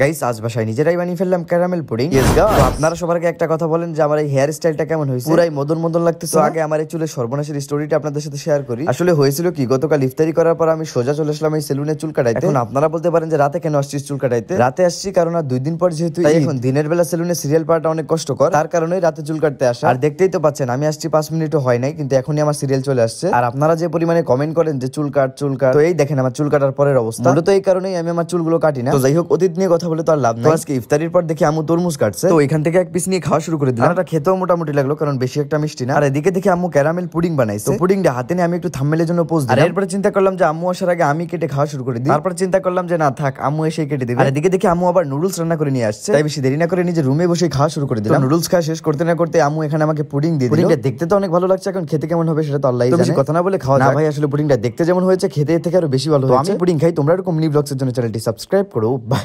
guys আজ বাসায় নিজেরাই বানিয়ে ফেললাম ক্যারামেল পুডিং তো আপনারা সবার আগে একটা কথা বলেন যে আমার এই হেয়ার স্টাইলটা কেমন হয়েছে পুরাই মদন মদন লাগতেছে আগে আমার এই চুলের সর্বনাশের স্টোরিটা আপনাদের সাথে শেয়ার করি আসলে হয়েছিল কি গতকাল ইফতারি করার পর আমি সোজা চলে আসলাম এই সেলুনে চুল কাটাইতে এখন আপনারা বলতে পারেন যে রাতে কেন আসছিস চুল কাটাইতে রাতে আসছি কারণ আর দুই দিন পর যেহেতু এখন দিনের বেলা সেলুনে সিরিয়াল পাওয়াটা অনেক কষ্টকর তার কারণে রাতে চুল কাটতে আসা আর দেখতেই তো পাচ্ছেন আমি আসছি পাঁচ মিনিটও হয় নাই কিন্তু এখনই আমার সিরিয়াল চলে আসছে আর আপনারা যে পরিমাণে কমেন্ট করেন যে চুল কাট চুল কাট তো এই দেখেন আমার চুল কাটার পরের অবস্থা তো এই কারণেই আমি আমার চুলগুলো কাটি না তো যাই হোক অতীত নিয়ে কথা কথা বলে তো আর লাভ নাই আজকে ইফতারির পর দেখি আমু তরমুজ কাটছে তো এখান থেকে এক পিস নিয়ে খাওয়া শুরু করে দিলাম এটা খেতেও মোটামুটি লাগলো কারণ বেশি একটা মিষ্টি না আর এদিকে দেখি আম্মু ক্যারামেল পুডিং বানাইছে তো পুডিংটা হাতে নিয়ে আমি একটু থাম্মেলের জন্য পোজ দিলাম এরপরে চিন্তা করলাম যে আম্মু আসার আগে আমি কেটে খাওয়া শুরু করে দিই তারপর চিন্তা করলাম যে না থাক আম্মু এসে কেটে দিবে আর এদিকে দেখি আম্মু আবার নুডলস রান্না করে নিয়ে আসছে তাই বেশি দেরি না করে নিজে রুমে বসে খাওয়া শুরু করে দিলাম নুডলস খাওয়া শেষ করতে না করতে আম্মু এখানে আমাকে পুডিং দিয়ে দিল দেখতে তো অনেক ভালো লাগছে এখন খেতে কেমন হবে সেটা তো আল্লাহই জানে কথা না বলে খাওয়া না ভাই আসলে পুডিংটা দেখতে যেমন হয়েছে খেতে থেকে আরো বেশি ভালো হয়েছে আমি পুডিং খাই তোমরা এরকম মিনি এর জন্য চ্যানেলটি সাবস্ক্রাইব করো বাই